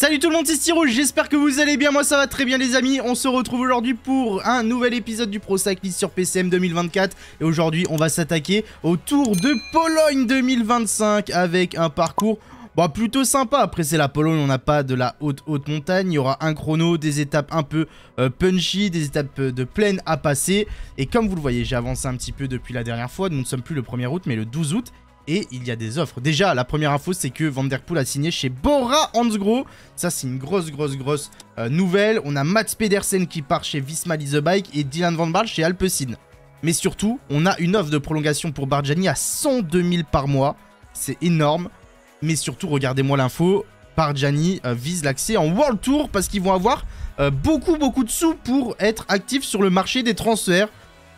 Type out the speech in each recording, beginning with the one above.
Salut tout le monde, c'est Styrouge, j'espère que vous allez bien, moi ça va très bien les amis, on se retrouve aujourd'hui pour un nouvel épisode du Pro Cyclist sur PCM 2024 et aujourd'hui on va s'attaquer au Tour de Pologne 2025 avec un parcours bah, plutôt sympa, après c'est la Pologne, on n'a pas de la haute haute montagne, il y aura un chrono, des étapes un peu euh, punchy, des étapes euh, de plaine à passer et comme vous le voyez j'ai avancé un petit peu depuis la dernière fois, nous ne sommes plus le 1er août mais le 12 août et il y a des offres. Déjà, la première info, c'est que Van a signé chez Bora Hansgrohe. Ça, c'est une grosse, grosse, grosse euh, nouvelle. On a Mats Pedersen qui part chez Visma The Bike et Dylan Van Baal chez Alpecin. Mais surtout, on a une offre de prolongation pour Barjani à 102 000 par mois. C'est énorme. Mais surtout, regardez-moi l'info. Barjani euh, vise l'accès en World Tour parce qu'ils vont avoir euh, beaucoup, beaucoup de sous pour être actifs sur le marché des transferts.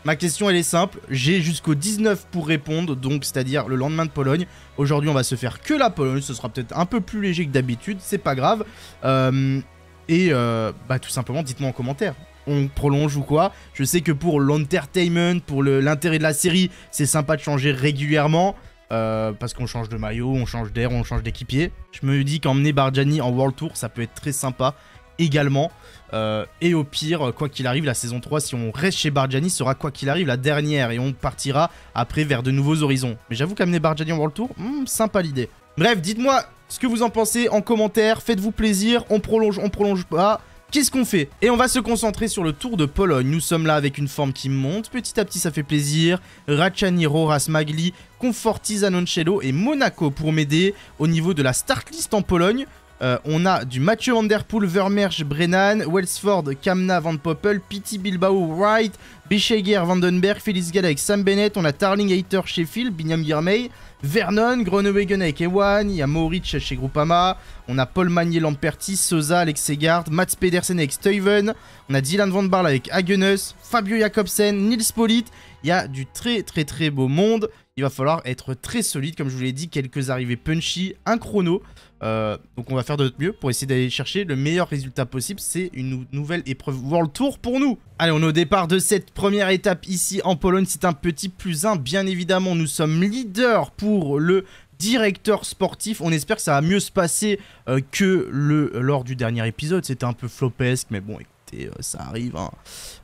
Ma question elle est simple, j'ai jusqu'au 19 pour répondre, donc c'est-à-dire le lendemain de Pologne. Aujourd'hui on va se faire que la Pologne, ce sera peut-être un peu plus léger que d'habitude, c'est pas grave. Euh, et euh, bah, tout simplement dites-moi en commentaire, on prolonge ou quoi. Je sais que pour l'entertainment, pour l'intérêt de la série, c'est sympa de changer régulièrement. Euh, parce qu'on change de maillot, on change d'air, on change d'équipier. Je me dis qu'emmener Barjani en World Tour, ça peut être très sympa également. Euh, et au pire, quoi qu'il arrive, la saison 3, si on reste chez Barjani sera quoi qu'il arrive la dernière et on partira après vers de nouveaux horizons. Mais j'avoue qu'amener Barjani en World Tour, hmm, sympa l'idée. Bref, dites-moi ce que vous en pensez en commentaire, faites-vous plaisir, on prolonge, on prolonge pas. Qu'est-ce qu'on fait Et on va se concentrer sur le Tour de Pologne. Nous sommes là avec une forme qui monte, petit à petit ça fait plaisir. Rachaniro, Rasmagli, Conforti, Zanoncello et Monaco pour m'aider au niveau de la start list en Pologne. Euh, on a du Mathieu Vanderpool, Vermeer, Brennan, Wellsford, Kamna, Van Poppel, Pity Bilbao, Wright, Guerre, Vandenberg, Félix Gall avec Sam Bennett, on a Tarling, Hater, Phil, Binyam Girmay, Vernon, Gronewegen avec Ewan, il y a Moritz chez Groupama, on a Paul Magnier, Lamperti, Sosa, Alex Segard, Mats Pedersen avec Steven, on a Dylan Van Barle avec Hagenus, Fabio Jacobsen, Nils Polit, il y a du très très très beau monde, il va falloir être très solide, comme je vous l'ai dit, quelques arrivées punchy, un chrono, euh, donc on va faire de notre mieux pour essayer d'aller chercher le meilleur résultat possible, c'est une nouvelle épreuve World Tour pour nous Allez, on est au départ de cette première étape ici en Pologne. C'est un petit plus 1, bien évidemment. Nous sommes leaders pour le directeur sportif. On espère que ça va mieux se passer euh, que le, lors du dernier épisode. C'était un peu flopesque, mais bon, écoutez, euh, ça arrive. Hein.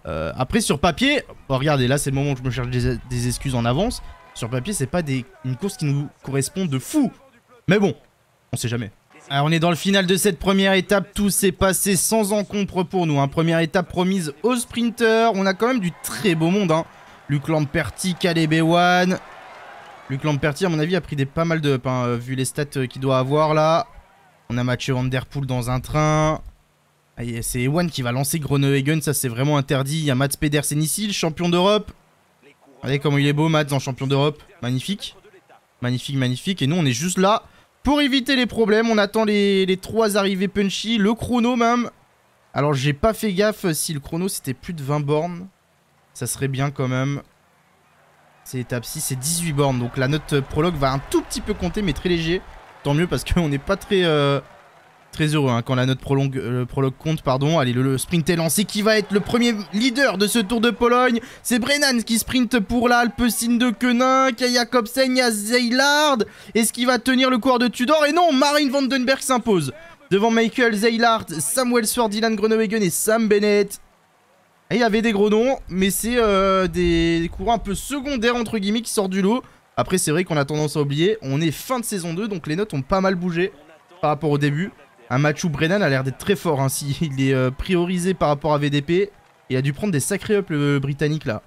Euh, après, sur papier, oh, regardez, là, c'est le moment où je me cherche des, excuses en avance. Sur papier, c'est pas une course qui nous correspond de fou. Mais bon, on sait jamais. Alors on est dans le final de cette première étape, tout s'est passé sans encombre pour nous. Hein. Première étape promise au sprinter. on a quand même du très beau monde. Hein. Luc Lamperti, Caleb Ewan. Luc Lamperti à mon avis a pris des pas mal de hein, euh, vu les stats euh, qu'il doit avoir là. On a matché Van dans un train. Ah, c'est Ewan qui va lancer Groenewegen, ça c'est vraiment interdit. Il y a Mats Pedersen ici, le champion d'Europe. Regardez comment il est beau Mats en champion d'Europe, magnifique. Magnifique, magnifique. Et nous on est juste là pour éviter les problèmes, on attend les, trois arrivées punchy, le chrono même. Alors j'ai pas fait gaffe euh, si le chrono c'était plus de 20 bornes. Ça serait bien quand même. C'est étape 6, c'est 18 bornes. Donc la note euh, prologue va un tout petit peu compter, mais très léger. Tant mieux parce qu'on n'est pas très... Euh, très heureux hein, quand la note prolonge le euh, prologue compte. Pardon. Allez, le, sprint est lancé. Qui va être le premier leader de ce Tour de Pologne C'est Brennan qui sprint pour l'Alpecin de Quenin, Il y a Jacobsen, il y a Zeylard. Est-ce qu'il va tenir le coureur de Tudor Et non, Marine Vandenberg s'impose. Devant Michael Zeylard, Samuel Sword, Dylan Groenewegen et Sam Bennett. il y avait des gros noms, mais c'est euh, des, des courants un peu secondaires, entre guillemets, qui sortent du lot. Après, c'est vrai qu'on a tendance à oublier, on est fin de saison 2, donc les notes ont pas mal bougé par rapport au début. Un où Brennan a l'air d'être très fort. ainsi hein, il est euh, priorisé par rapport à VDP, il a dû prendre des sacrés up le, britannique là.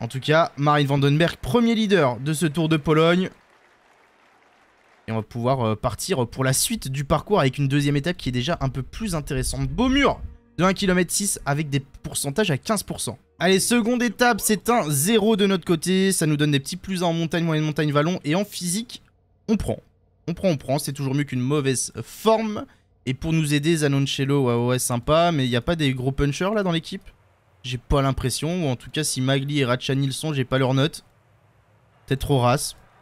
En tout cas, Marine Vandenberg, premier leader de ce Tour de Pologne. Et on va pouvoir euh, partir pour la suite du parcours avec une deuxième étape qui est déjà un peu plus intéressante. Beau mur de 1 km 6 avec des pourcentages à 15%. Allez, seconde étape, c'est un 0 de notre côté. Ça nous donne des petits plus en montagne, moyenne montagne, vallon. Et en physique, on prend on prend, on prend. C'est toujours mieux qu'une mauvaise forme. Et pour nous aider, Zanoncello, ouais, ouais, sympa. Mais il n'y a pas des gros punchers là dans l'équipe J'ai pas l'impression. Ou en tout cas, si Magli et Ratchani le sont, j'ai pas leur note. Peut-être trop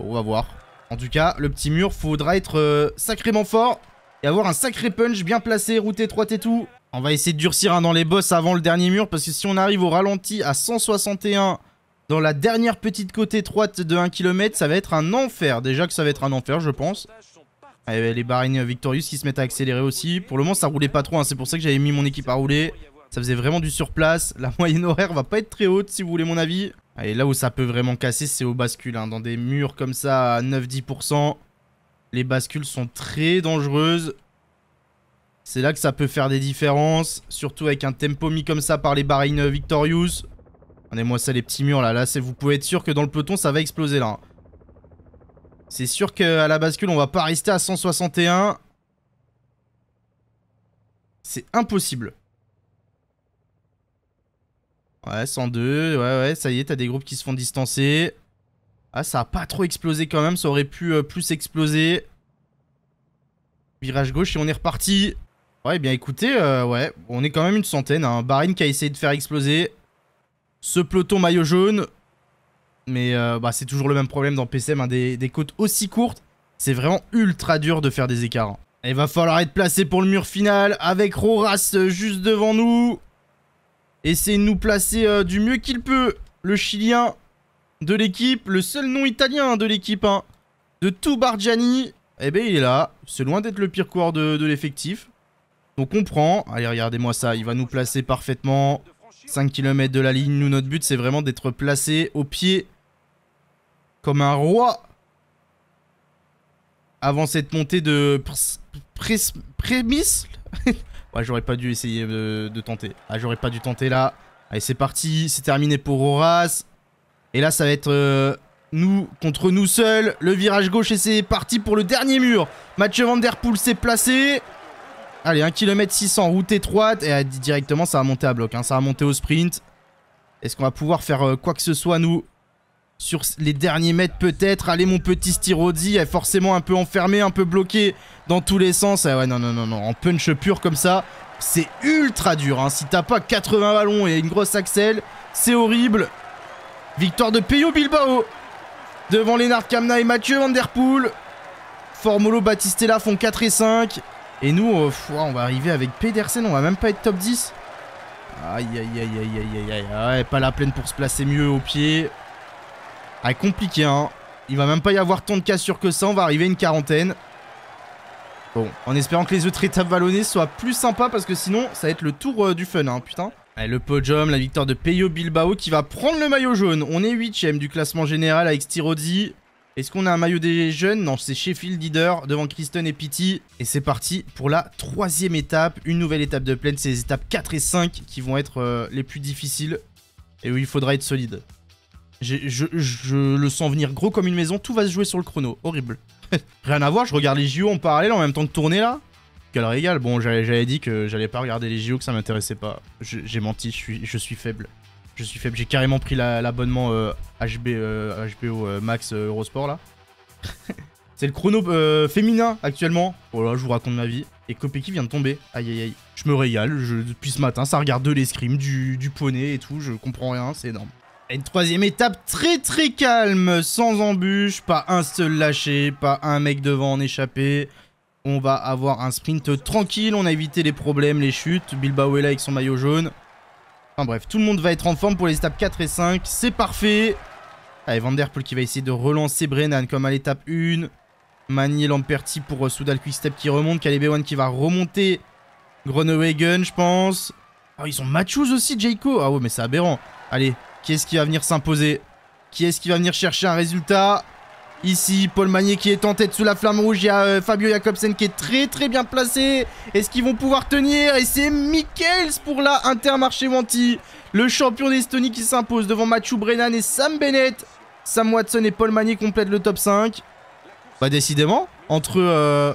on va voir. En tout cas, le petit mur, faudra être euh, sacrément fort. Et avoir un sacré punch bien placé, route étroite et tout. On va essayer de durcir un dans les boss avant le dernier mur. Parce que si on arrive au ralenti à 161 dans la dernière petite côte étroite de 1 km. Ça va être un enfer. Déjà que ça va être un enfer, je pense. Ah, les Bahreïn Victorious qui se mettent à accélérer aussi. Pour le moment, ça roulait pas trop. Hein. C'est pour ça que j'avais mis mon équipe à rouler. Ça faisait vraiment du surplace. La moyenne horaire va pas être très haute, si vous voulez mon avis. Ah, et là où ça peut vraiment casser, c'est aux bascule. Hein. Dans des murs comme ça à 9-10%, les bascules sont très dangereuses. C'est là que ça peut faire des différences. Surtout avec un tempo mis comme ça par les Bahreïn Victorious. Regardez-moi ça, les petits murs là. Là, vous pouvez être sûr que dans le peloton, ça va exploser là. C'est sûr qu'à la bascule, on va pas rester à 161. C'est impossible. Ouais, 102. Ouais, ouais, ça y est, t'as des groupes qui se font distancer. Ah, ça a pas trop explosé quand même. Ça aurait pu euh, plus exploser. Virage gauche et on est reparti. Ouais, eh bien écoutez, euh, ouais, on est quand même une centaine. Hein. Barine qui a essayé de faire exploser ce peloton maillot jaune. Mais euh, bah, c'est toujours le même problème dans PCM, hein, des, côtes aussi courtes, c'est vraiment ultra dur de faire des écarts. il hein. va falloir être placé pour le mur final avec Roras juste devant nous. Essayez de nous placer euh, du mieux qu'il peut. Le Chilien de l'équipe, le seul nom italien de l'équipe, hein, de tout Barjani Eh bien, il est là. C'est loin d'être le pire coureur de, de l'effectif. Donc on prend. Allez, regardez-moi ça. Il va nous placer parfaitement. 5 km de la ligne. Nous, notre but, c'est vraiment d'être placé au pied comme un roi avant cette montée de prémisse. ouais, j'aurais pas dû essayer de, tenter. Ah, j'aurais pas dû tenter là. Allez, c'est parti. C'est terminé pour Horace. Et là, ça va être euh, nous contre nous seuls. Le virage gauche et c'est parti pour le dernier mur. Mathieu Van Der Poel s'est placé. Allez, 1 km 600, route étroite. Et euh, directement, ça va monter à bloc. Hein. Ça va monter au sprint. Est-ce qu'on va pouvoir faire euh, quoi que ce soit, nous sur les derniers mètres peut-être. Allez mon petit Styrodi, est forcément un peu enfermé, un peu bloqué dans tous les sens. Ah ouais non non non non, en punch pur comme ça, c'est ultra dur. Hein. Si t'as pas 80 ballons et une grosse axel, c'est horrible. Victoire de Peyo Bilbao devant Lennart Kamna et Mathieu Van Formolo Battistella font 4 et 5. Et nous, euh, on va arriver avec Pedersen, on va même pas être top 10. Aïe, aïe, aïe, aïe, aïe, aïe, aïe. pas la plaine pour se placer mieux au pied. Ah, compliqué, hein. Il va même pas y avoir tant de cassures que ça. On va arriver à une quarantaine. Bon, en espérant que les autres étapes vallonnées soient plus sympas parce que sinon, ça va être le tour euh, du fun, hein, putain. Allez, le podium, la victoire de Peyo Bilbao qui va prendre le maillot jaune. On est 8ème du classement général avec Stirodi. Est-ce qu'on a un maillot des jeunes Non, c'est Sheffield leader devant Kristen et Pity. Et c'est parti pour la troisième étape. Une nouvelle étape de plaine. C'est les étapes 4 et 5 qui vont être euh, les plus difficiles et où il faudra être solide. Je, le sens venir gros comme une maison. Tout va se jouer sur le chrono. Horrible. Rien à voir, je regarde les JO en parallèle en même temps que tourner là. Quel régal. Bon, j'avais dit que j'allais pas regarder les JO, que ça m'intéressait pas. J'ai menti, je suis faible je suis faible. J'ai carrément pris l'abonnement HBO euh, euh, euh, Max Eurosport là. C'est le chrono féminin actuellement. Oh là, je vous raconte ma vie. Et Kopeki vient de tomber. Aïe aïe aïe. Je me régale. depuis ce matin, ça regarde de l'escrime, du, du poney et tout. Je comprends rien. C'est énorme. une troisième étape très très calme, sans embûches, pas un seul lâché, pas un mec devant en échappé. On va avoir un sprint tranquille, on a évité les problèmes, les chutes. Bilbao est là avec son maillot jaune. Enfin bref, tout le monde va être en forme pour les étapes 4 et 5. C'est parfait. Allez, Van qui va essayer de relancer Brennan comme à l'étape 1. Manier Lamperti pour Soudal euh, Soudal Quickstep qui remonte. Caleb qui va remonter. Gronewagen, je pense. Oh, ils sont matchous aussi, Jayco. Ah ouais, mais c'est aberrant. Allez, qui est-ce qui va venir s'imposer Qui est-ce qui va venir chercher un résultat Ici, Paul Magnier qui est en tête sous la flamme rouge. Il y a euh, Fabio Jacobsen qui est très très bien placé. Est-ce qu'ils vont pouvoir tenir Et c'est Mikkels pour la Intermarché Wanti Le champion d'Estonie qui s'impose devant Mathieu Brennan et Sam Bennett. Sam Watson et Paul Magnier complètent le top 5. Bah décidément, entre euh,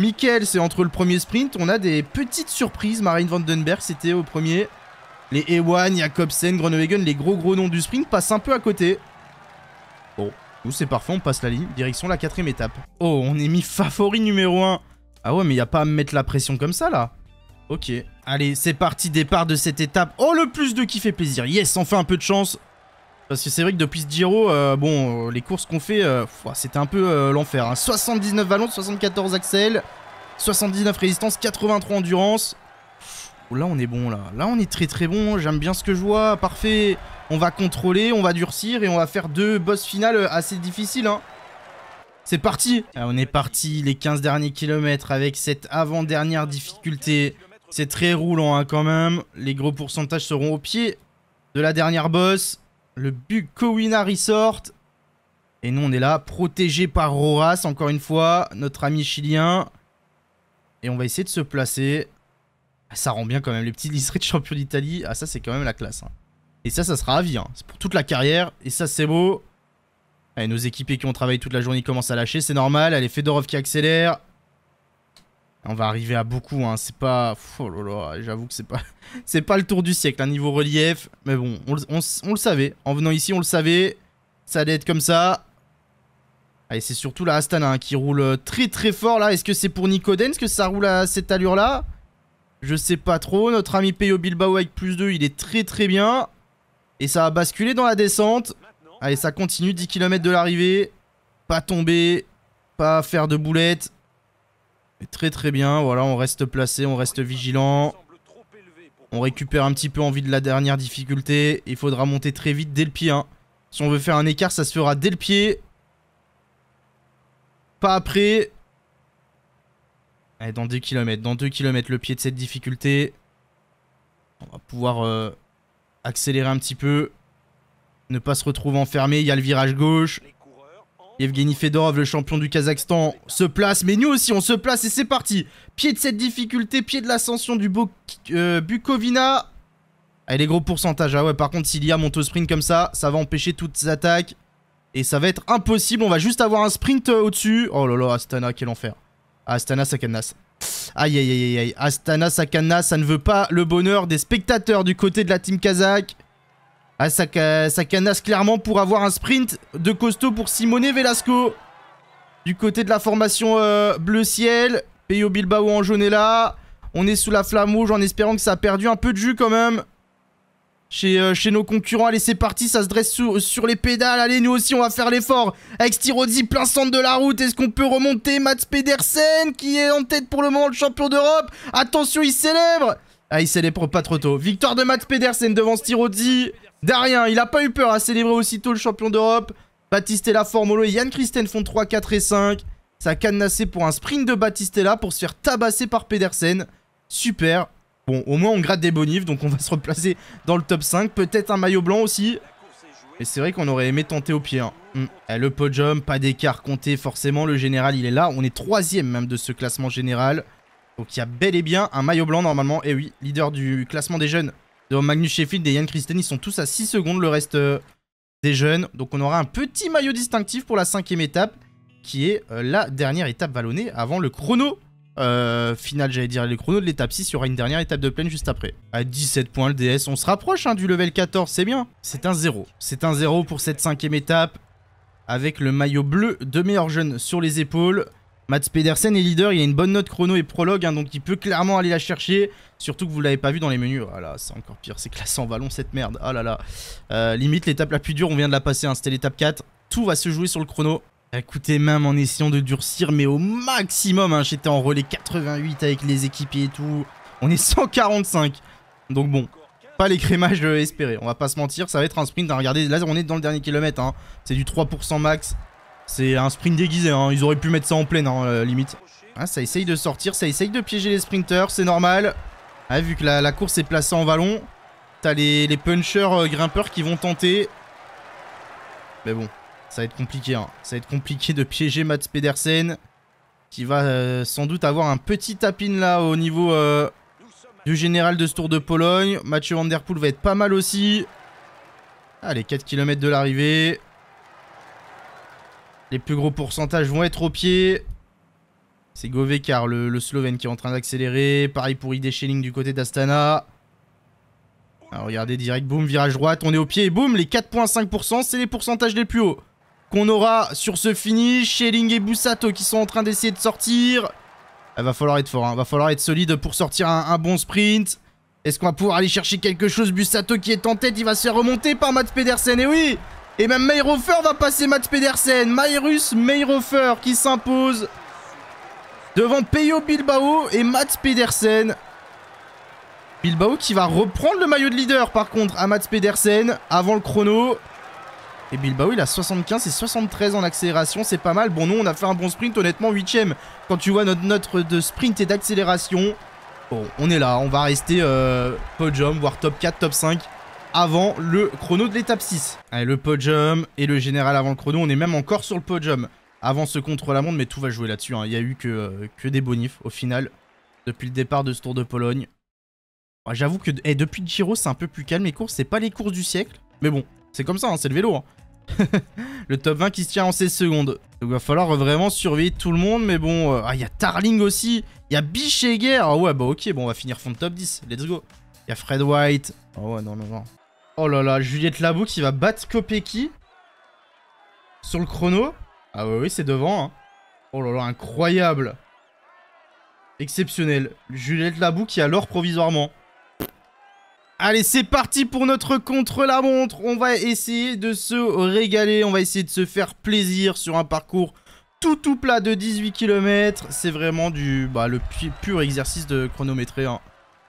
et entre le premier sprint, on a des petites surprises. Marine Vandenberg, c'était au premier. Les Ewan, Jacobsen, Groenewegen, les gros gros noms du sprint passent un peu à côté. Nous, c'est parfait, on passe la ligne. Direction la quatrième étape. Oh, on est mis favori numéro 1. Ah ouais, mais il n'y a pas à me mettre la pression comme ça, là. Ok. Allez, c'est parti, départ de cette étape. Oh, le plus de qui fait plaisir. Yes, fait un peu de chance. Parce que c'est vrai que depuis ce Giro, euh, bon, euh, les courses qu'on fait, euh, c'était un peu l'enfer. 79 ballons, 74 Axel, 79 résistance, 83 endurance. Oh, là, on est bon, là. Là, on est très très bon. J'aime bien ce que je vois. Parfait. On va contrôler, on va durcir et on va faire deux boss finales assez difficiles. Hein. C'est parti ah, On est parti les 15 derniers kilomètres avec cette avant-dernière difficulté. C'est très roulant hein, quand même. Les gros pourcentages seront au pied de la dernière boss. Le Bukowina ressort Et nous, on est là, protégé par Roras, encore une fois, notre ami chilien. Et on va essayer de se placer. Ah, ça rend bien quand même. Les petits listeries de champion d'Italie, ah ça c'est quand même la classe. Hein. Et ça, ça sera à vie. Hein. C'est pour toute la carrière. Et ça, c'est beau. Allez, nos équipiers qui ont travaillé toute la journée commencent à lâcher. C'est normal. Allez, Fedorov qui accélère. On va arriver à beaucoup. Hein. C'est pas... Oh j'avoue que c'est pas... c'est pas le tour du siècle. Un niveau relief. Mais bon, on, le savait. En venant ici, on le savait. Ça allait être comme ça. Allez, c'est surtout la Astana qui roule euh, très très fort là. Est-ce que c'est pour Nicoden Est-ce que ça roule à cette allure là je sais pas trop. Notre ami Peyo Bilbao avec plus 2, il est très très bien. Et ça a basculé dans la descente. Allez, ça continue. 10 km de l'arrivée. Pas tomber. Pas faire de boulettes. très très bien. Voilà, on reste placé, on reste vigilant. On récupère un petit peu envie de la dernière difficulté. Il faudra monter très vite dès le pied. Hein. Si on veut faire un écart, ça se fera dès le pied. Pas après. Allez, dans 2 km. Dans 2 km, le pied de cette difficulté. On va pouvoir euh, accélérer un petit peu. Ne pas se retrouver enfermé. Il y a le virage gauche. Evgeny Fedorov, le champion du Kazakhstan, se place. Mais nous aussi, on se place et c'est parti. Pied de cette difficulté, pied de l'ascension du euh, Bukovina. Allez, les gros pourcentages. Ah ouais, par contre, s'il y a monte au sprint comme ça, ça va empêcher toutes attaques. Et ça va être impossible. On va juste avoir un sprint euh, au-dessus. Oh là là, Astana, quel enfer. Astana sakanas Aïe aïe aïe aïe Astana sakanas ça ne veut pas le bonheur des spectateurs du côté de la team kazakh. Ah, sakanas clairement pour avoir un sprint de costaud pour Simone Velasco. Du côté de la formation euh, bleu ciel, Peyo Bilbao en jaune est là. On est sous la flamme rouge en espérant que ça a perdu un peu de jus quand même. Euh, chez, nos concurrents. Allez, c'est parti, ça se dresse sur, les pédales. Allez, nous aussi, on va faire l'effort. Avec Styrozzi, plein centre de la route. Est-ce qu'on peut remonter Mats Pedersen, qui est en tête pour le moment, le champion d'Europe. Attention, il célèbre. Ah, il célèbre pas trop tôt. Victoire de Mats Pedersen devant Styrozzi. Darien, il a pas eu peur à célébrer aussitôt le champion d'Europe. Battistella, Formolo et Yann Christen font 3, 4 et 5. Ça a cadenassé pour un sprint de Battistella pour se faire tabasser par Pedersen. Super, Bon, au moins on gratte des bonifs, donc on va se replacer dans le top 5. Peut-être un maillot blanc aussi. Et c'est vrai qu'on aurait aimé tenter au pied. Hmm. Eh, le podium, pas d'écart compté, forcément. Le général, il est là. On est troisième même de ce classement général. Donc il y a bel et bien un maillot blanc normalement. Et eh oui, leader du classement des jeunes. de Magnus Sheffield et Yann Christen, ils sont tous à 6 secondes. Le reste euh, des jeunes. Donc on aura un petit maillot distinctif pour la cinquième étape. Qui est euh, la dernière étape vallonnée avant le chrono. Final, euh, finale, j'allais dire les chronos de l'étape 6, il y aura une dernière étape de plaine juste après. À 17 points le DS, on se rapproche hein, du level 14, c'est bien. C'est un 0. C'est un 0 pour cette cinquième étape, avec le maillot bleu de meilleur jeune sur les épaules. Mats Pedersen est leader, il y a une bonne note chrono et prologue, hein, donc il peut clairement aller la chercher. Surtout que vous l'avez pas vu dans les menus. Ah c'est encore pire, c'est classé en vallon cette merde. Ah là là. Euh, limite, l'étape la plus dure, on vient de la passer, hein, c'était l'étape 4. Tout va se jouer sur le chrono. Écoutez, même en essayant de durcir, mais au maximum, hein, j'étais en relais 88 avec les équipiers et tout. On est 145. Donc bon, pas les crémages euh, espérés. On va pas se mentir, ça va être un sprint. Hein. regardez, là on est dans le dernier kilomètre. Hein. C'est du 3% max. C'est un sprint déguisé. Ils auraient pu mettre ça en pleine, euh, limite. Ah, ça essaye de sortir, ça essaye de piéger les sprinters, c'est normal. Ah, vu que la, course est placée en vallon, t'as les, punchers euh, grimpeurs qui vont tenter. Mais bon, ça va être compliqué. Hein. Ça va être compliqué de piéger Mats Pedersen. Qui va euh, sans doute avoir un petit tapin là au niveau euh, du général de ce tour de Pologne. Mathieu Van Der Poel va être pas mal aussi. Allez, 4 km de l'arrivée. Les plus gros pourcentages vont être au pied. C'est Govekar, le, le, Slovène, qui est en train d'accélérer. Pareil pour Schelling du côté d'Astana. regardez, direct, boum, virage droite, on est au pied et boum, les 4,5%, c'est les pourcentages les plus hauts qu'on aura sur ce finish. Schelling et Bussato qui sont en train d'essayer de sortir. Il eh, va falloir être fort, Il hein. va falloir être solide pour sortir un, bon sprint. Est-ce qu'on va pouvoir aller chercher quelque chose Bussato qui est en tête, il va se faire remonter par Mats Pedersen, et eh oui Et même Meirofer va passer Mats Pedersen, Myrus Meyerhofer qui s'impose devant Peyo Bilbao et Mats Pedersen. Bilbao qui va reprendre le maillot de leader par contre à Mats Pedersen avant le chrono. Et Bilbao, il a 75 et 73 en accélération, c'est pas mal. Bon, nous, on a fait un bon sprint, honnêtement, 8ème. Quand tu vois notre note de sprint et d'accélération, bon, on est là. On va rester euh, podium, voire top 4, top 5 avant le chrono de l'étape 6. Allez, le podium et le général avant le chrono. On est même encore sur le podium avant ce contre-la-montre, mais tout va jouer là-dessus. Hein. Il n'y a eu que, euh, que des bonifs au final depuis le départ de ce Tour de Pologne. J'avoue que et eh, depuis le Giro, c'est un peu plus calme les courses. C'est pas les courses du siècle, mais bon, c'est comme ça, hein, c'est le vélo. Hein. le top 20 qui se tient en 16 secondes. Donc il va falloir vraiment surveiller tout le monde, mais bon... Euh, ah, il y a Tarling aussi Il y a Bichéguer Ah ouais, bah ok, bon, on va finir fond de top 10. Let's go Il y a Fred White. Oh ouais, non, non, non. Oh là là, Juliette Labou qui va battre Kopecky. Sur le chrono. Ah ouais, oui, c'est devant. Hein. Oh là là, incroyable Exceptionnel. Juliette Labou qui a l'or provisoirement. Allez, c'est parti pour notre contre-la-montre. On va essayer de se régaler. On va essayer de se faire plaisir sur un parcours tout tout plat de 18 km. C'est vraiment du bah, le pur exercice de chronométrer. Hein.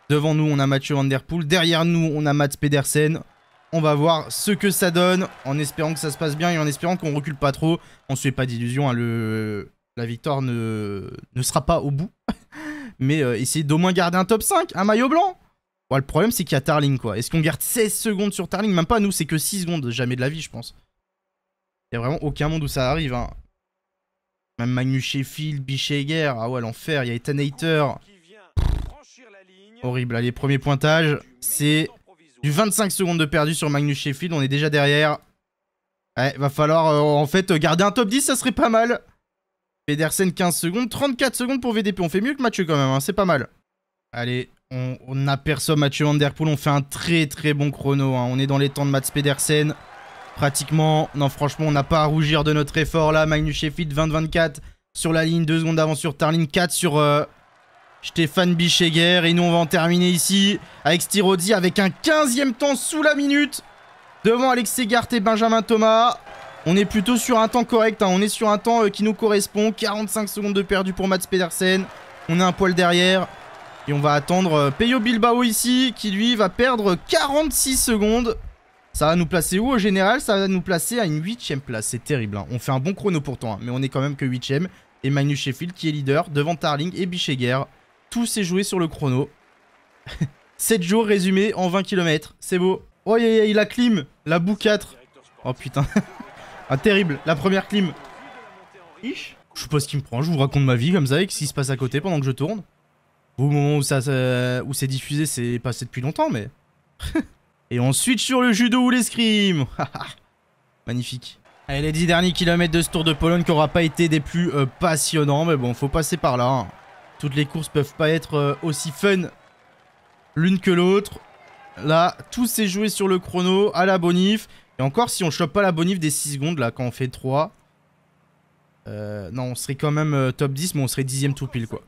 Devant nous, on a Mathieu Vanderpool. Derrière nous, on a Mats Pedersen. On va voir ce que ça donne en espérant que ça se passe bien et en espérant qu'on recule pas trop. On se fait pas d'illusions. Hein. La victoire ne... ne sera pas au bout. Mais euh, essayez essayer d'au moins garder un top 5, un maillot blanc le problème, c'est qu'il y a Tarling, quoi. Est-ce qu'on garde 16 secondes sur Tarling Même pas, nous, c'est que 6 secondes. Jamais de la vie, je pense. Il y a vraiment aucun monde où ça arrive, hein. Même Magnus Sheffield, Bicheguer. Ah ouais, l'enfer. Il y a Ethan Horrible. Allez, les premiers pointages, c'est du 25 secondes de perdu sur Magnus Sheffield. On est déjà derrière. Ouais, va falloir, euh, en fait, garder un top 10. Ça serait pas mal. Pedersen, 15 secondes. 34 secondes pour VDP. On fait mieux que Mathieu, quand même. Hein, c'est pas mal. Allez, on, n'a aperçoit Mathieu Van Der Poel, on fait un très très bon chrono. Hein. On est dans les temps de Mats Pedersen. Pratiquement, non franchement, on n'a pas à rougir de notre effort là. Magnus Sheffield, 20-24 sur la ligne, 2 secondes d'avance sur Tarlin, 4 sur euh, Stéphane Bichéguer. Et nous, on va en terminer ici avec Stirozzi avec un 15e temps sous la minute devant Alex Segart et Benjamin Thomas. On est plutôt sur un temps correct, hein. on est sur un temps euh, qui nous correspond. 45 secondes de perdu pour Mats Pedersen. On est un poil derrière. Et on va attendre euh, Peyo Bilbao ici, qui lui va perdre 46 secondes. Ça va nous placer où au général Ça va nous placer à une 8 place. C'est terrible. Hein. On fait un bon chrono pourtant, hein. mais on est quand même que 8ème. Et Magnus Sheffield qui est leader devant Tarling et Bicheguer. Tout s'est joué sur le chrono. 7 jours résumés en 20 km. C'est beau. Oh, yeah, il la clim. La boue 4. Oh putain. ah, terrible. La première clim. Je sais pas ce qui me prend. Je vous raconte ma vie comme ça avec ce qui se passe à côté pendant que je tourne. Au moment où ça, où c'est diffusé, c'est passé depuis longtemps, mais. Et on switch sur le judo ou l'escrime Magnifique. Allez, les 10 derniers kilomètres de ce Tour de Pologne qui n'aura pas été des plus euh, passionnants, mais bon, faut passer par là. Hein. Toutes les courses peuvent pas être euh, aussi fun l'une que l'autre. Là, tout s'est joué sur le chrono, à la bonif. Et encore, si on chope pas la bonif des 6 secondes, là, quand on fait 3... Euh, non, on serait quand même top 10, mais on serait 10 tout pile, quoi.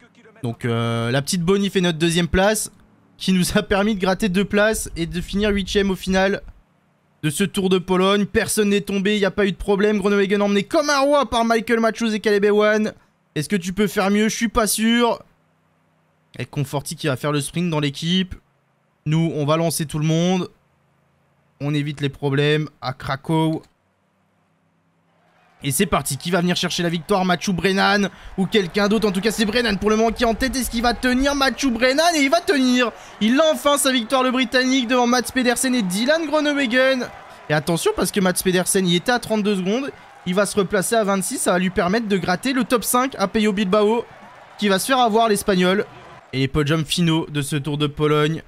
Donc euh, la petite Bonnie fait notre deuxième place, qui nous a permis de gratter deux places et de finir huitième au final de ce Tour de Pologne. Personne n'est tombé, il n'y a pas eu de problème. est emmené comme un roi par Michael Machus et Caleb Ewan. Est-ce que tu peux faire mieux Je suis pas sûr. Et Conforti qui va faire le sprint dans l'équipe. Nous, on va lancer tout le monde. On évite les problèmes à Krakow. Et c'est parti, qui va venir chercher la victoire Machu Brennan ou quelqu'un d'autre En tout cas, c'est Brennan pour le moment qui est en tête. Est-ce qu'il va tenir Machu Brennan Et il va tenir Il a enfin sa victoire, le Britannique, devant Mats Pedersen et Dylan Groenewegen. Et attention, parce que Mats Pedersen, y était à 32 secondes. Il va se replacer à 26. Ça va lui permettre de gratter le top 5 à Peyo Bilbao, qui va se faire avoir l'Espagnol. Et les podiums finaux de ce Tour de Pologne.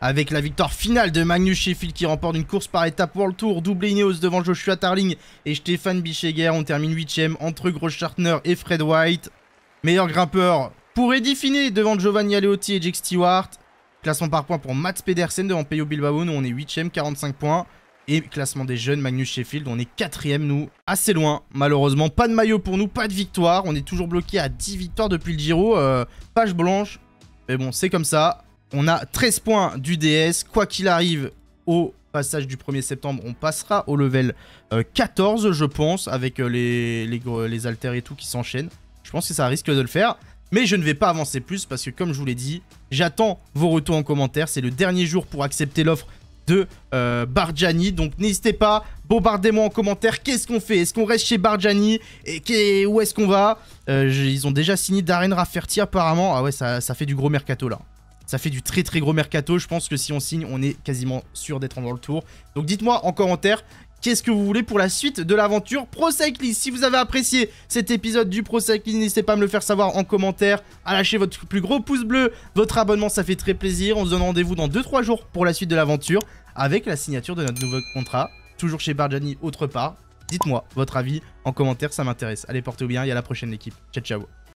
Avec la victoire finale de Magnus Sheffield qui remporte une course par étape World Tour, doublé Ineos devant Joshua Tarling et Stéphane Bicheguer, on termine 8ème entre Groschartner et Fred White. Meilleur grimpeur pour Eddie devant Giovanni Aleotti et Jake Stewart. Classement par points pour Mats Pedersen devant Peyo Bilbao, nous on est 8ème, 45 points. Et classement des jeunes, Magnus Sheffield, on est quatrième nous, assez loin. Malheureusement, pas de maillot pour nous, pas de victoire. On est toujours bloqué à 10 victoires depuis le Giro. Euh, page blanche, mais bon, c'est comme ça. On a 13 points du DS. Quoi qu'il arrive, au passage du 1er septembre, on passera au level 14, euh, je pense, avec euh, les, les, alters et tout qui s'enchaînent. Je pense que ça risque de le faire. Mais je ne vais pas avancer plus parce que, comme je vous l'ai dit, j'attends vos retours en commentaire. C'est le dernier jour pour accepter l'offre de euh, Barjani. Donc n'hésitez pas, bombardez-moi en commentaire. Qu'est-ce qu'on fait Est-ce qu'on reste chez Barjani Et où est-ce qu'on va Ils ont déjà signé Darren Rafferty apparemment. Ah ouais, ça fait du gros mercato là. Ça fait du très très gros mercato. Je pense que si on signe, on est quasiment sûr d'être dans le tour. Donc dites-moi en commentaire qu'est-ce que vous voulez pour la suite de l'aventure Pro Cycling. Si vous avez apprécié cet épisode du Pro Cycling, n'hésitez pas à me le faire savoir en commentaire, à lâcher votre plus gros pouce bleu, votre abonnement, ça fait très plaisir. On se donne rendez-vous dans 2-3 jours pour la suite de l'aventure avec la signature de notre nouveau contrat, toujours chez Barjani, autre part. Dites-moi votre avis en commentaire, ça m'intéresse. Allez, portez-vous bien et à la prochaine équipe. Ciao, ciao